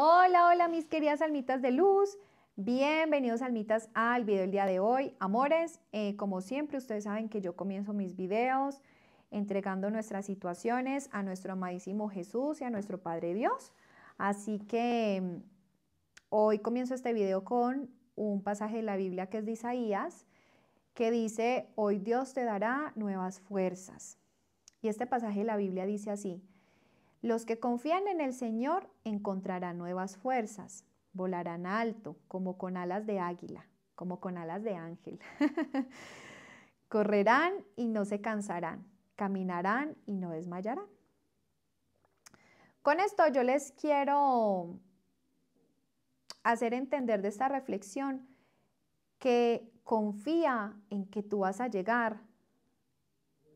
Hola, hola mis queridas almitas de luz. Bienvenidos almitas al video del día de hoy. Amores, eh, como siempre ustedes saben que yo comienzo mis videos entregando nuestras situaciones a nuestro amadísimo Jesús y a nuestro Padre Dios. Así que mm, hoy comienzo este video con un pasaje de la Biblia que es de Isaías, que dice, hoy Dios te dará nuevas fuerzas. Y este pasaje de la Biblia dice así, los que confían en el Señor encontrarán nuevas fuerzas, volarán alto como con alas de águila, como con alas de ángel. Correrán y no se cansarán caminarán y no desmayarán. Con esto yo les quiero hacer entender de esta reflexión que confía en que tú vas a llegar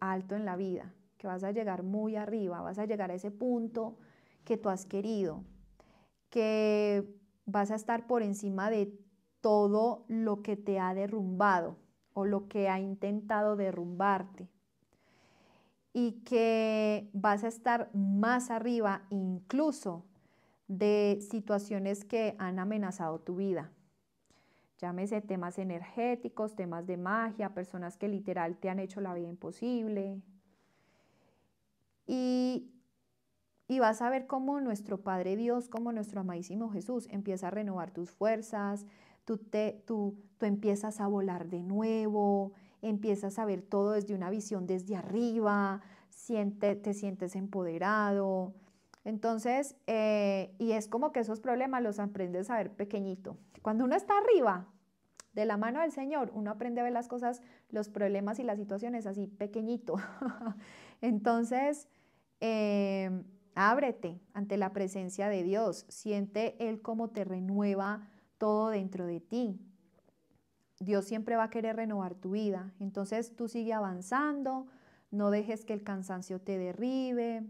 alto en la vida, que vas a llegar muy arriba, vas a llegar a ese punto que tú has querido, que vas a estar por encima de todo lo que te ha derrumbado o lo que ha intentado derrumbarte y que vas a estar más arriba incluso de situaciones que han amenazado tu vida. Llámese temas energéticos, temas de magia, personas que literal te han hecho la vida imposible. Y, vas a ver cómo nuestro Padre Dios, como nuestro amadísimo Jesús, empieza a renovar tus fuerzas, tú, tú empiezas a volar de nuevo, empiezas a ver todo desde una visión desde arriba, siente, te sientes empoderado. Entonces, eh, y es como que esos problemas los aprendes a ver pequeñito. Cuando uno está arriba, de la mano del Señor, uno aprende a ver las cosas, los problemas y las situaciones así pequeñito. Entonces, eh, ábrete ante la presencia de Dios, siente Él como te renueva todo dentro de ti. Dios siempre va a querer renovar tu vida. Entonces tú sigue avanzando, no dejes que el cansancio te derribe,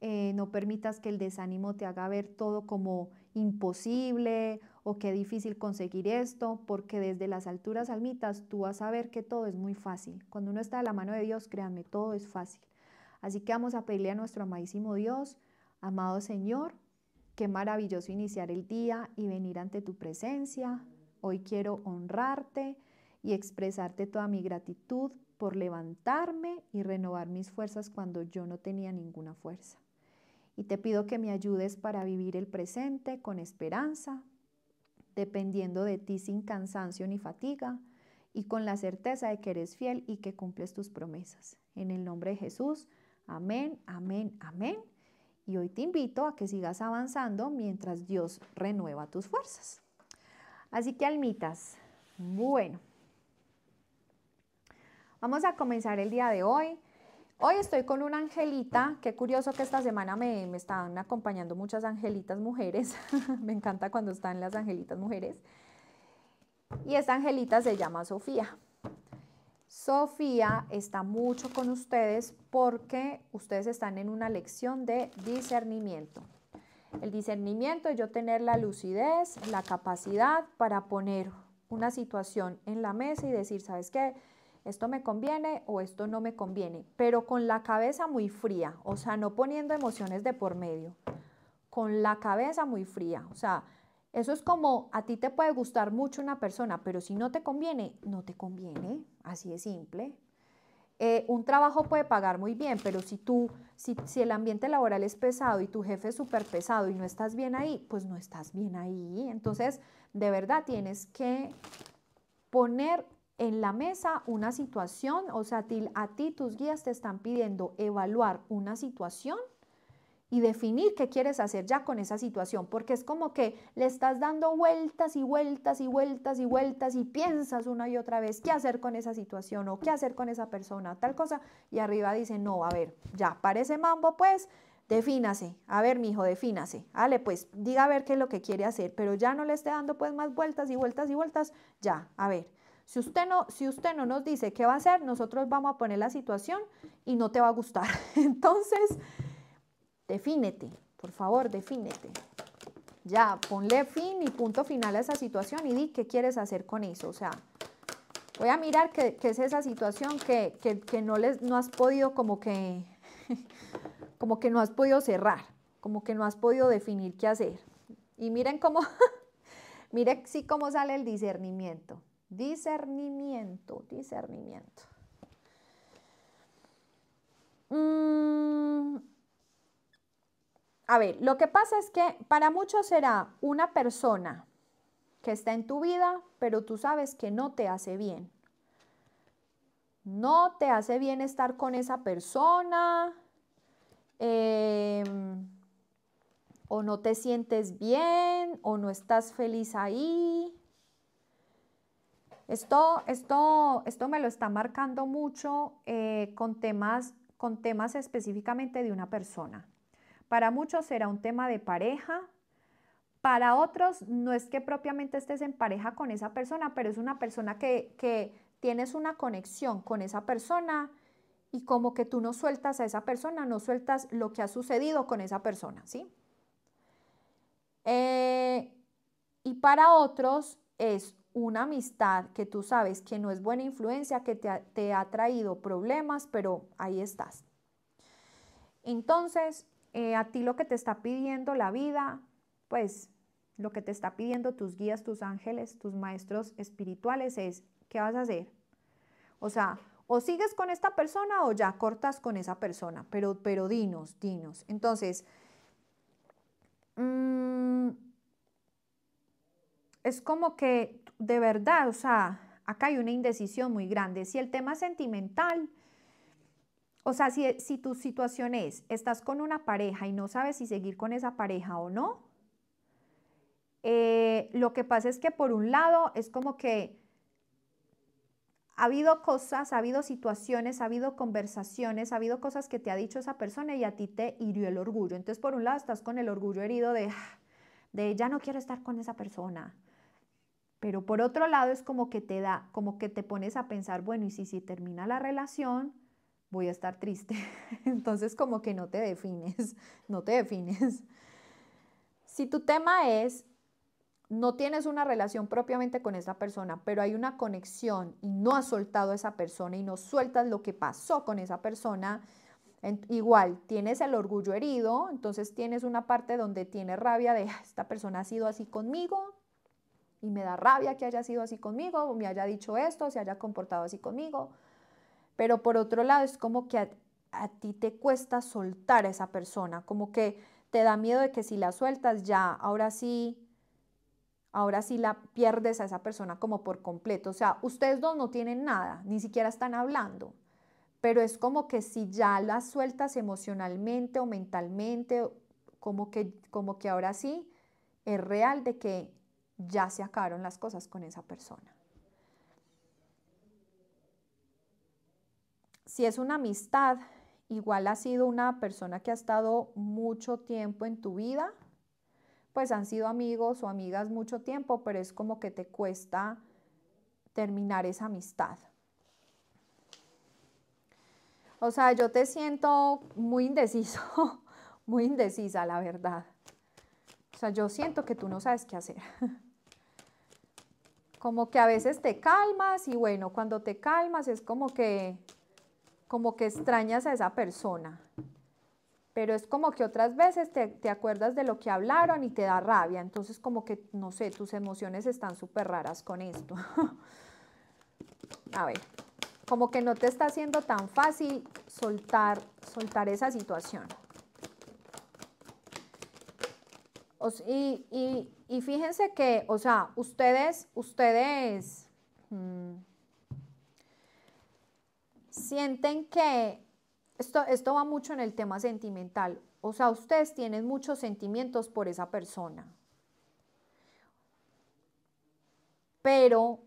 eh, no permitas que el desánimo te haga ver todo como imposible o qué difícil conseguir esto, porque desde las alturas almitas tú vas a ver que todo es muy fácil. Cuando uno está de la mano de Dios, créanme, todo es fácil. Así que vamos a pedirle a nuestro amadísimo Dios, amado Señor, qué maravilloso iniciar el día y venir ante tu presencia, Hoy quiero honrarte y expresarte toda mi gratitud por levantarme y renovar mis fuerzas cuando yo no tenía ninguna fuerza. Y te pido que me ayudes para vivir el presente con esperanza, dependiendo de ti sin cansancio ni fatiga, y con la certeza de que eres fiel y que cumples tus promesas. En el nombre de Jesús, amén, amén, amén. Y hoy te invito a que sigas avanzando mientras Dios renueva tus fuerzas. Así que almitas, bueno, vamos a comenzar el día de hoy. Hoy estoy con una angelita, qué curioso que esta semana me, me están acompañando muchas angelitas mujeres, me encanta cuando están las angelitas mujeres. Y esta angelita se llama Sofía. Sofía está mucho con ustedes porque ustedes están en una lección de discernimiento. El discernimiento es yo tener la lucidez, la capacidad para poner una situación en la mesa y decir, ¿sabes qué? Esto me conviene o esto no me conviene, pero con la cabeza muy fría, o sea, no poniendo emociones de por medio, con la cabeza muy fría, o sea, eso es como a ti te puede gustar mucho una persona, pero si no te conviene, no te conviene, así de simple. Eh, un trabajo puede pagar muy bien, pero si tú, si, el ambiente laboral es pesado y tu jefe es súper pesado y no estás bien ahí, pues no estás bien ahí. Entonces, de verdad tienes que poner en la mesa una situación, o sea, a ti tus guías te están pidiendo evaluar una situación y definir qué quieres hacer ya con esa situación, porque es como que le estás dando vueltas y vueltas y vueltas y vueltas y piensas una y otra vez qué hacer con esa situación o qué hacer con esa persona, tal cosa, y arriba dice, no, a ver, ya, parece mambo pues, defínase, a ver, hijo defínase, Ale, pues, diga a ver qué es lo que quiere hacer, pero ya no le esté dando pues más vueltas y vueltas y vueltas, ya, a ver. Si usted, no, si usted no nos dice qué va a hacer, nosotros vamos a poner la situación y no te va a gustar. Entonces, Defínete, por favor, defínete. Ya, ponle fin y punto final a esa situación y di qué quieres hacer con eso. O sea, voy a mirar qué, es esa situación que, que, no, les, no has podido como que, como que no has podido cerrar, como que no has podido definir qué hacer. Y miren cómo, miren sí cómo sale el discernimiento. Discernimiento, discernimiento. Mmm a ver, lo que pasa es que para muchos será una persona que está en tu vida, pero tú sabes que no te hace bien. No te hace bien estar con esa persona. Em, o no te sientes bien, o no estás feliz ahí. Esto, me lo está marcando mucho eh, con, temas, con temas específicamente de una persona. Para muchos será un tema de pareja. Para otros no es que propiamente estés en pareja con esa persona, pero es una persona que, tienes una conexión con esa persona y como que tú no sueltas a esa persona, no sueltas lo que ha sucedido con esa persona, ¿sí? Eh, y para otros es una amistad que tú sabes que no es buena influencia, que te ha traído problemas, pero ahí estás. Entonces, eh, a ti lo que te está pidiendo la vida, pues lo que te está pidiendo tus guías, tus ángeles, tus maestros espirituales es, ¿qué vas a hacer? O sea, o sigues con esta persona o ya cortas con esa persona, pero, pero dinos, dinos. Entonces, mm, es como que de verdad, o sea, acá hay una indecisión muy grande. Si el tema es sentimental, o sea, eh, si, tu situación es, estás con una pareja y no sabes si seguir con esa pareja o no, eh, lo que pasa es que por un lado es como que ha habido cosas, ha habido situaciones, ha habido conversaciones, ha habido cosas que te ha dicho esa persona y a ti te hirió el orgullo. Entonces, por un lado, estás con el orgullo herido de, ah, de ya no quiero estar con esa persona. Pero por otro lado, es como que te da, como que te pones a pensar, bueno, y si, si termina la relación, voy a estar triste. Entonces como que no te defines, no te defines. Si tu tema es, no tienes una relación propiamente con esa persona, pero hay una conexión y no has soltado a esa persona y no sueltas lo que pasó con esa persona, igual tienes el orgullo herido, entonces tienes una parte donde tienes rabia de ah, esta persona ha sido así conmigo y me da rabia que haya sido así conmigo, o me haya dicho esto, se haya comportado así conmigo. Pero por otro lado, es como que a, ti te cuesta soltar a esa persona, como que te da miedo de que si la sueltas ya, ahora sí, ahora sí la pierdes a esa persona como por completo. O sea, ustedes dos no tienen nada, ni siquiera están hablando, pero es como que si ya la sueltas emocionalmente o mentalmente, como que, como que ahora sí es real de que ya se acabaron las cosas con esa persona. si es una amistad, igual ha sido una persona que ha estado mucho tiempo en tu vida, pues han sido amigos o amigas mucho tiempo, pero es como que te cuesta terminar esa amistad. O sea, yo te siento muy indeciso, muy indecisa, la verdad. O sea, yo siento que tú no sabes qué hacer. Como que a veces te calmas y bueno, cuando te calmas es como que como que extrañas a esa persona, pero es como que otras veces te, acuerdas de lo que hablaron y te da rabia, entonces como que, no sé, tus emociones están súper raras con esto. a ver, como que no te está haciendo tan fácil soltar, soltar esa situación. y, y, fíjense que, o sea, ustedes, ustedes... Mm, sienten que esto, esto va mucho en el tema sentimental. O sea, ustedes tienen muchos sentimientos por esa persona. Pero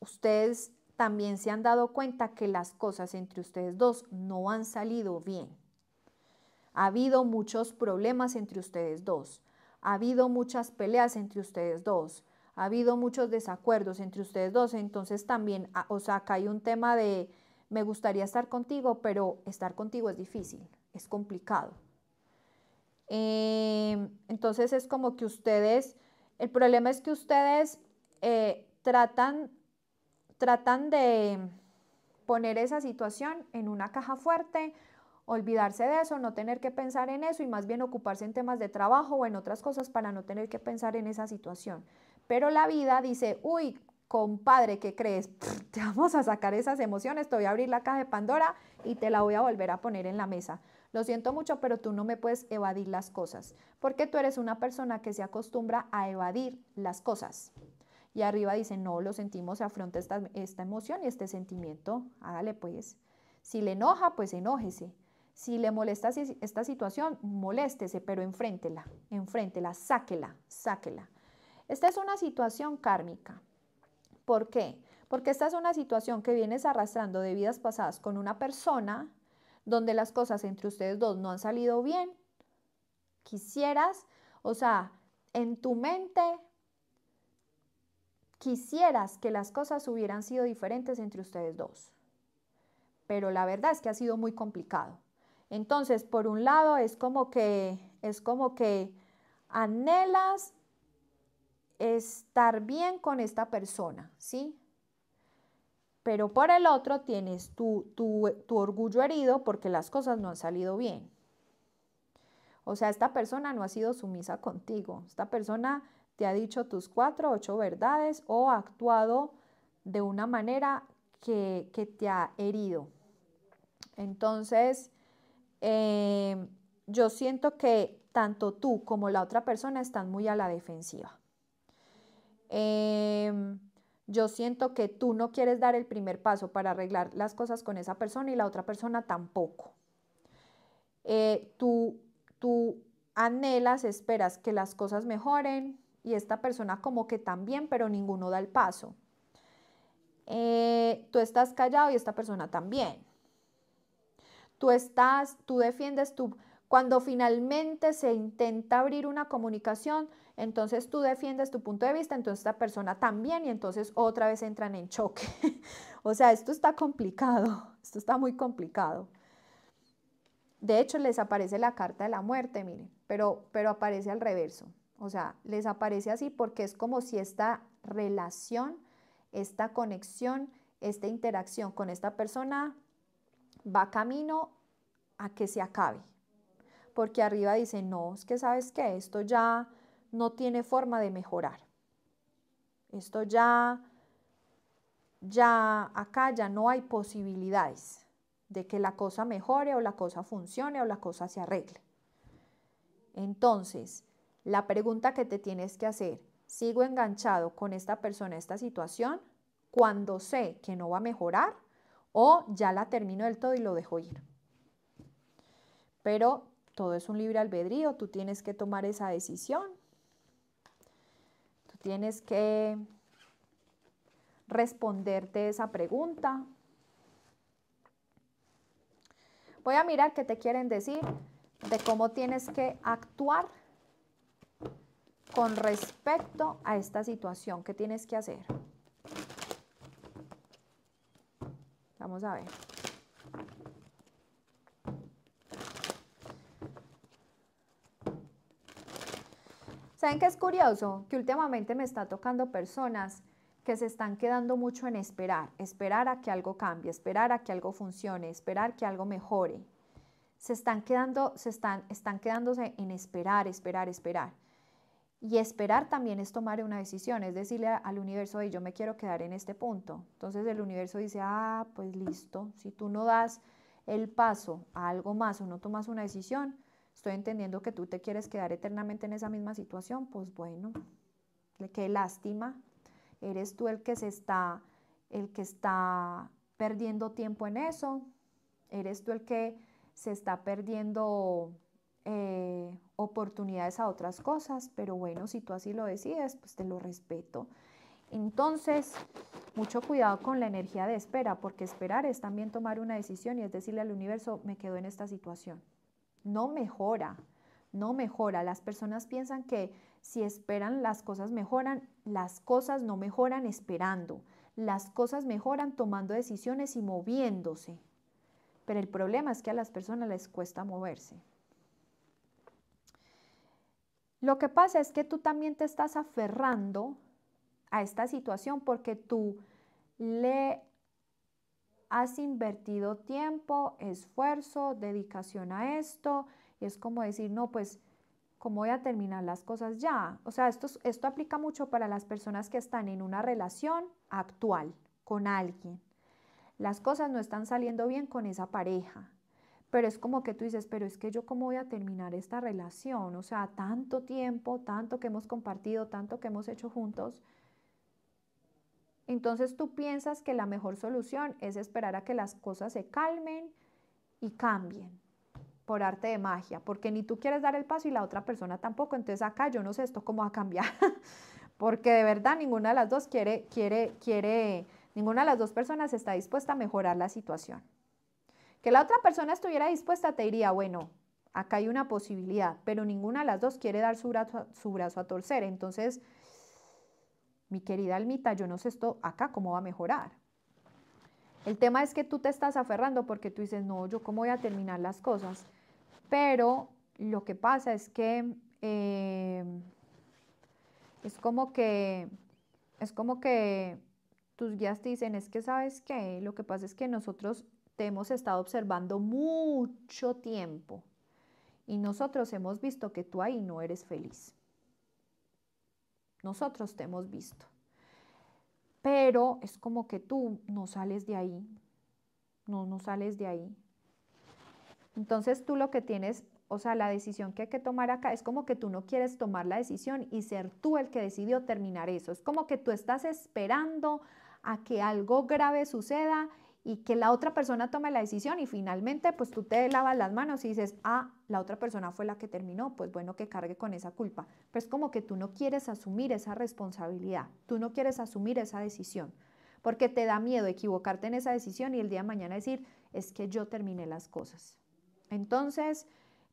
ustedes también se han dado cuenta que las cosas entre ustedes dos no han salido bien. Ha habido muchos problemas entre ustedes dos. Ha habido muchas peleas entre ustedes dos. Ha habido muchos desacuerdos entre ustedes dos. Entonces también, ah, o sea, acá hay un tema de, me gustaría estar contigo, pero estar contigo es difícil, es complicado. Eh, entonces es como que ustedes, el problema es que ustedes eh, tratan, tratan de poner esa situación en una caja fuerte, olvidarse de eso, no tener que pensar en eso y más bien ocuparse en temas de trabajo o en otras cosas para no tener que pensar en esa situación. Pero la vida dice, uy, compadre, ¿qué crees? te vamos a sacar esas emociones, te voy a abrir la caja de Pandora y te la voy a volver a poner en la mesa. Lo siento mucho, pero tú no me puedes evadir las cosas, porque tú eres una persona que se acostumbra a evadir las cosas. Y arriba dice, no, lo sentimos, afronta esta, esta emoción y este sentimiento, hágale pues. Si le enoja, pues enójese. Si le molesta esta situación, moléstese, pero enfréntela, enfréntela, sáquela, sáquela. Esta es una situación kármica. ¿Por qué? Porque esta es una situación que vienes arrastrando de vidas pasadas con una persona donde las cosas entre ustedes dos no han salido bien. Quisieras, o sea, en tu mente quisieras que las cosas hubieran sido diferentes entre ustedes dos. Pero la verdad es que ha sido muy complicado. Entonces, por un lado es como que es como que anhelas estar bien con esta persona, ¿sí? Pero por el otro tienes tu, tu, orgullo herido porque las cosas no han salido bien. O sea, esta persona no ha sido sumisa contigo. Esta persona te ha dicho tus cuatro, ocho verdades o ha actuado de una manera que, que te ha herido. Entonces, eh, yo siento que tanto tú como la otra persona están muy a la defensiva. Em, yo siento que tú no quieres dar el primer paso para arreglar las cosas con esa persona y la otra persona tampoco. Eh, tú, tú anhelas, esperas que las cosas mejoren y esta persona como que también, pero ninguno da el paso. Eh, tú estás callado y esta persona también. Tú estás, tú defiendes tu... Cuando finalmente se intenta abrir una comunicación, entonces tú defiendes tu punto de vista, entonces esta persona también y entonces otra vez entran en choque. o sea, esto está complicado, esto está muy complicado. De hecho, les aparece la carta de la muerte, miren, pero, pero aparece al reverso. O sea, les aparece así porque es como si esta relación, esta conexión, esta interacción con esta persona va camino a que se acabe. Porque arriba dice, no, es que sabes que esto ya no tiene forma de mejorar. Esto ya, ya acá ya no hay posibilidades de que la cosa mejore o la cosa funcione o la cosa se arregle. Entonces, la pregunta que te tienes que hacer, ¿sigo enganchado con esta persona, esta situación, cuando sé que no va a mejorar o ya la termino del todo y lo dejo ir? Pero todo es un libre albedrío, tú tienes que tomar esa decisión tienes que responderte esa pregunta. Voy a mirar qué te quieren decir de cómo tienes que actuar con respecto a esta situación. ¿Qué tienes que hacer? Vamos a ver. ¿Saben qué es curioso? Que últimamente me está tocando personas que se están quedando mucho en esperar, esperar a que algo cambie, esperar a que algo funcione, esperar que algo mejore. Se están quedando, se están, están quedándose en esperar, esperar, esperar. Y esperar también es tomar una decisión, es decirle al universo, yo me quiero quedar en este punto. Entonces el universo dice, ah, pues listo, si tú no das el paso a algo más o no tomas una decisión, estoy entendiendo que tú te quieres quedar eternamente en esa misma situación, pues bueno, qué lástima, eres tú el que se está, el que está perdiendo tiempo en eso, eres tú el que se está perdiendo eh, oportunidades a otras cosas, pero bueno, si tú así lo decides, pues te lo respeto. Entonces, mucho cuidado con la energía de espera, porque esperar es también tomar una decisión y es decirle al universo, me quedo en esta situación, no mejora, no mejora. Las personas piensan que si esperan las cosas mejoran, las cosas no mejoran esperando. Las cosas mejoran tomando decisiones y moviéndose. Pero el problema es que a las personas les cuesta moverse. Lo que pasa es que tú también te estás aferrando a esta situación porque tú le has invertido tiempo, esfuerzo, dedicación a esto. Y es como decir, no, pues, ¿cómo voy a terminar las cosas ya? O sea, esto, aplica mucho para las personas que están en una relación actual con alguien. Las cosas no están saliendo bien con esa pareja. Pero es como que tú dices, pero es que yo cómo voy a terminar esta relación, o sea, tanto tiempo, tanto que hemos compartido, tanto que hemos hecho juntos, entonces tú piensas que la mejor solución es esperar a que las cosas se calmen y cambien por arte de magia, porque ni tú quieres dar el paso y la otra persona tampoco. Entonces acá yo no sé esto cómo va a cambiar, porque de verdad ninguna de las dos quiere, quiere, quiere, ninguna de las dos personas está dispuesta a mejorar la situación. Que la otra persona estuviera dispuesta te diría, bueno, acá hay una posibilidad, pero ninguna de las dos quiere dar su brazo, su brazo a torcer. Entonces, mi querida almita, yo no sé esto acá, ¿cómo va a mejorar? El tema es que tú te estás aferrando porque tú dices, no, yo cómo voy a terminar las cosas. Pero lo que pasa es que em, es como que, es como que tus guías te dicen, es que sabes qué, lo que pasa es que nosotros te hemos estado observando mucho tiempo y nosotros hemos visto que tú ahí no eres feliz. Nosotros te hemos visto. Pero es como que tú no sales de ahí, no, no sales de ahí. Entonces tú lo que tienes, o sea, la decisión que hay que tomar acá es como que tú no quieres tomar la decisión y ser tú el que decidió terminar eso. Es como que tú estás esperando a que algo grave suceda y que la otra persona tome la decisión y finalmente pues tú te lavas las manos y dices, ah, la otra persona fue la que terminó, pues bueno, que cargue con esa culpa. Pues como que tú no quieres asumir esa responsabilidad, tú no quieres asumir esa decisión, porque te da miedo equivocarte en esa decisión y el día de mañana decir, es que yo terminé las cosas. Entonces,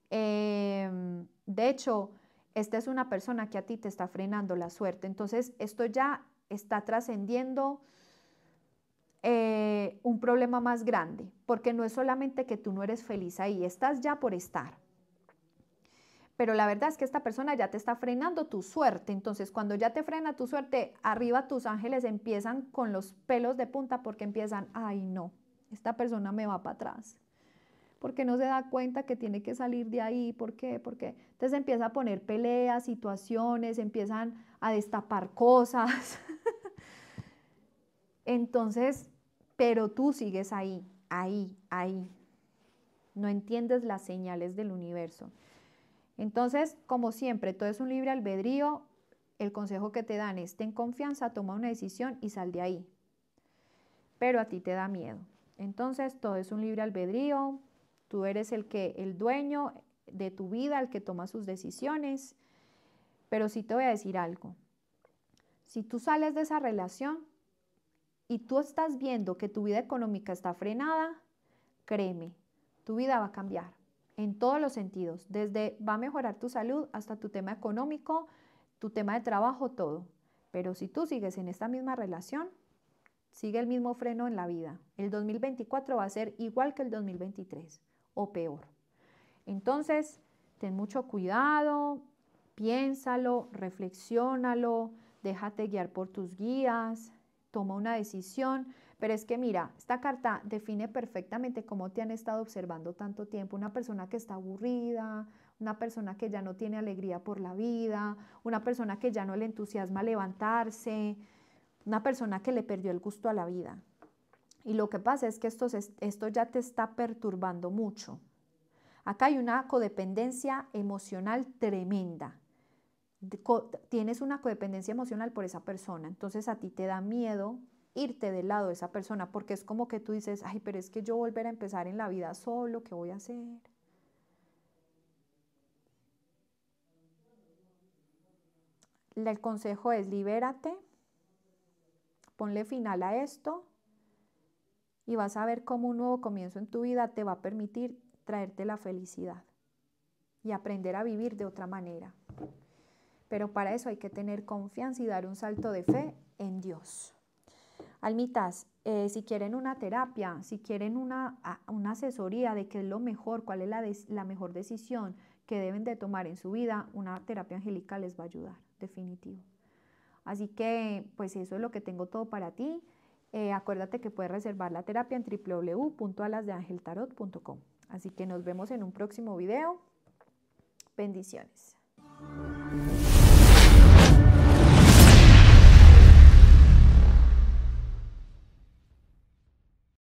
em, de hecho, esta es una persona que a ti te está frenando la suerte. Entonces, esto ya está trascendiendo eh, un problema más grande, porque no es solamente que tú no eres feliz ahí, estás ya por estar. Pero la verdad es que esta persona ya te está frenando tu suerte. Entonces, cuando ya te frena tu suerte, arriba tus ángeles empiezan con los pelos de punta porque empiezan, ay no, esta persona me va para atrás. Porque no se da cuenta que tiene que salir de ahí. ¿Por qué? Porque entonces empieza a poner peleas, situaciones, empiezan a destapar cosas. entonces, pero tú sigues ahí, ahí, ahí. No entiendes las señales del universo. Entonces, como siempre, todo es un libre albedrío. El consejo que te dan es, ten confianza, toma una decisión y sal de ahí. Pero a ti te da miedo. Entonces, todo es un libre albedrío. Tú eres el que, el dueño de tu vida, el que toma sus decisiones. Pero sí te voy a decir algo. Si tú sales de esa relación, y tú estás viendo que tu vida económica está frenada, créeme, tu vida va a cambiar en todos los sentidos, desde va a mejorar tu salud hasta tu tema económico, tu tema de trabajo, todo. Pero si tú sigues en esta misma relación, sigue el mismo freno en la vida. El 2024 va a ser igual que el 2023 o peor. Entonces, ten mucho cuidado, piénsalo, reflexiónalo, déjate guiar por tus guías, toma una decisión, pero es que mira, esta carta define perfectamente cómo te han estado observando tanto tiempo, una persona que está aburrida, una persona que ya no tiene alegría por la vida, una persona que ya no le entusiasma levantarse, una persona que le perdió el gusto a la vida. Y lo que pasa es que esto, esto ya te está perturbando mucho. Acá hay una codependencia emocional tremenda tienes una codependencia emocional por esa persona, entonces a ti te da miedo irte del lado de esa persona, porque es como que tú dices, ay, pero es que yo volver a empezar en la vida solo, ¿qué voy a hacer? El consejo es libérate, ponle final a esto y vas a ver cómo un nuevo comienzo en tu vida te va a permitir traerte la felicidad y aprender a vivir de otra manera. Pero para eso hay que tener confianza y dar un salto de fe en Dios. Almitas, eh, si quieren una terapia, si quieren una, una, asesoría de qué es lo mejor, cuál es la, mejor decisión que deben de tomar en su vida, una terapia angélica les va a ayudar, definitivo. Así que, pues eso es lo que tengo todo para ti. Eh, acuérdate que puedes reservar la terapia en www.alasdeangeltarot.com. Así que nos vemos en un próximo video. Bendiciones.